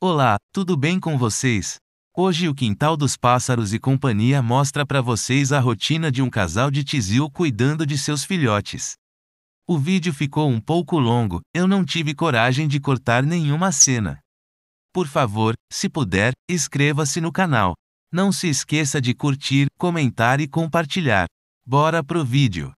Olá, tudo bem com vocês? Hoje o Quintal dos Pássaros e Companhia mostra para vocês a rotina de um casal de tizil cuidando de seus filhotes. O vídeo ficou um pouco longo, eu não tive coragem de cortar nenhuma cena. Por favor, se puder, inscreva-se no canal. Não se esqueça de curtir, comentar e compartilhar. Bora pro vídeo!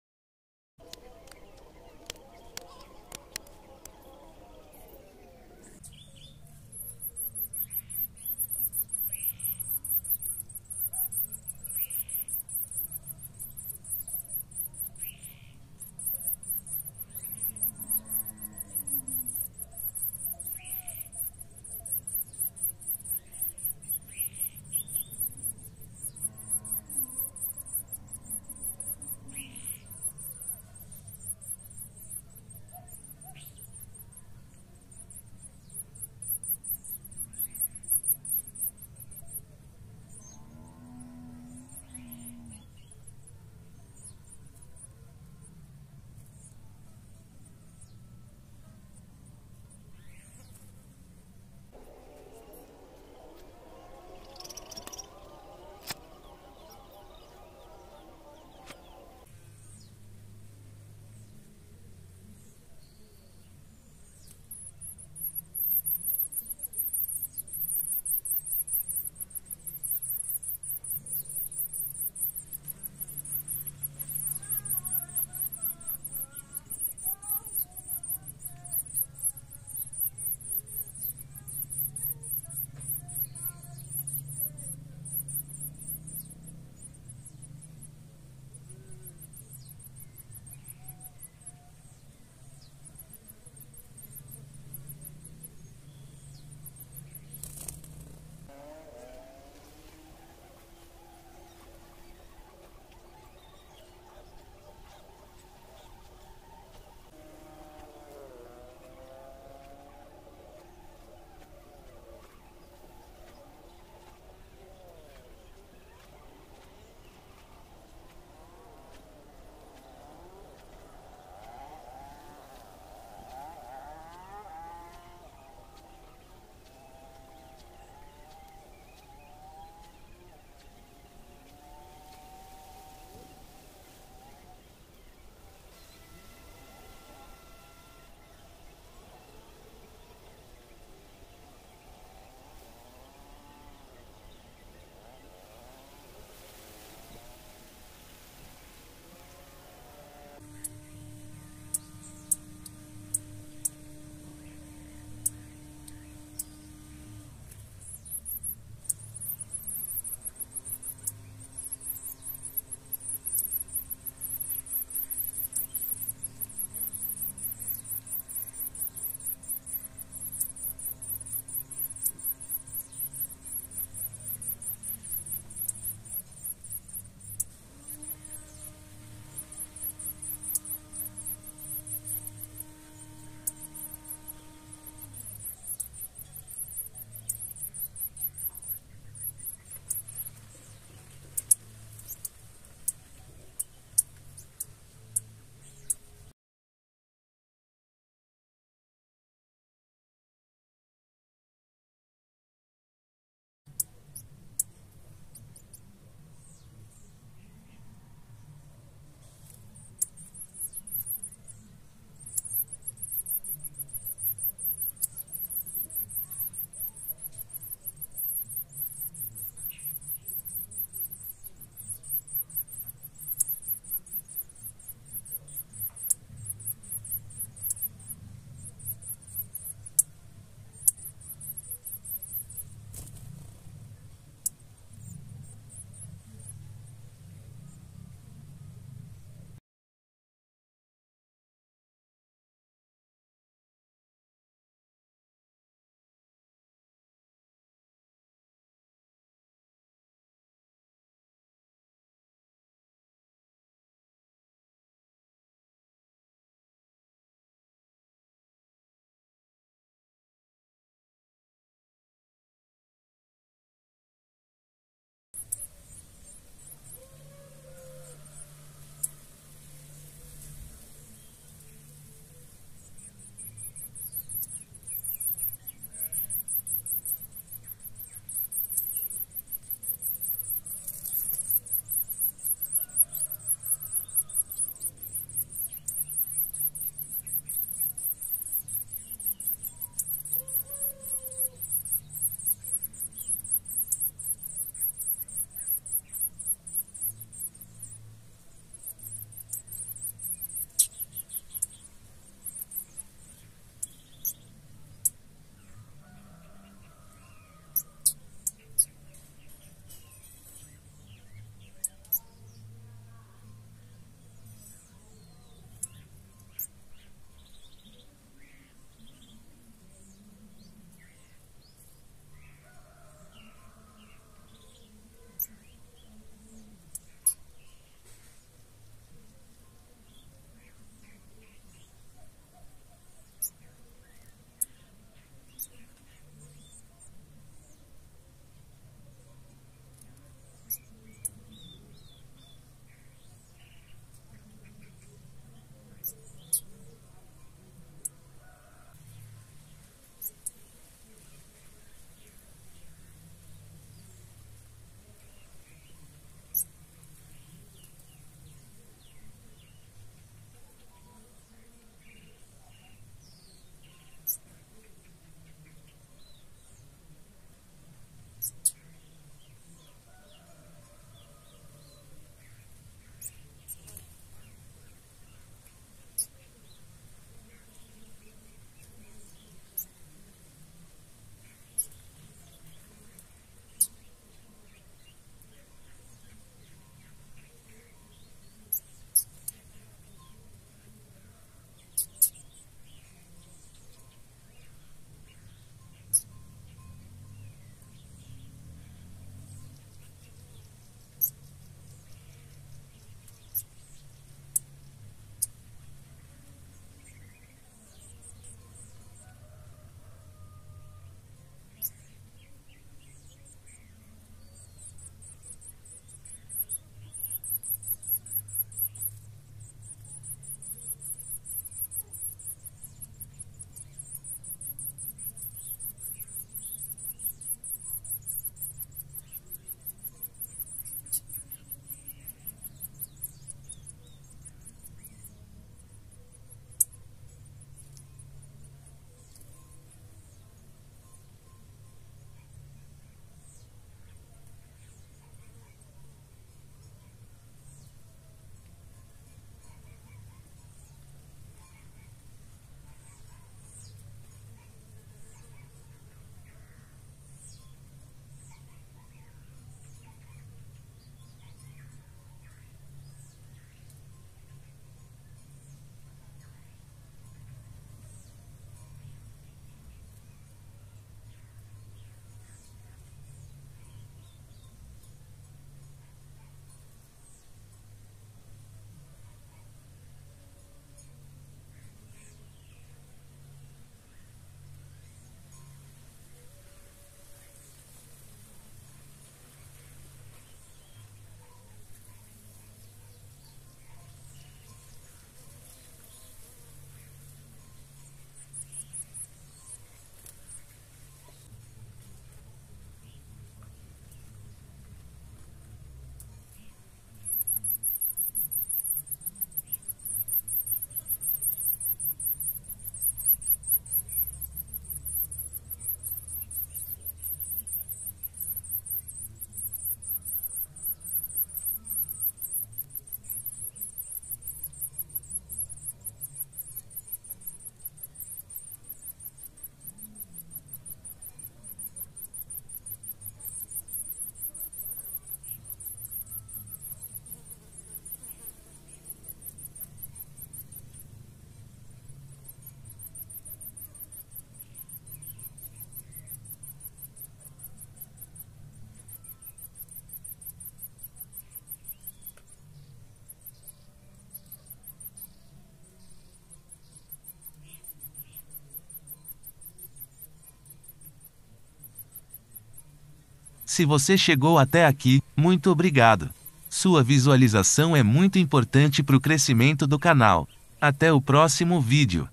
Se você chegou até aqui, muito obrigado. Sua visualização é muito importante para o crescimento do canal. Até o próximo vídeo.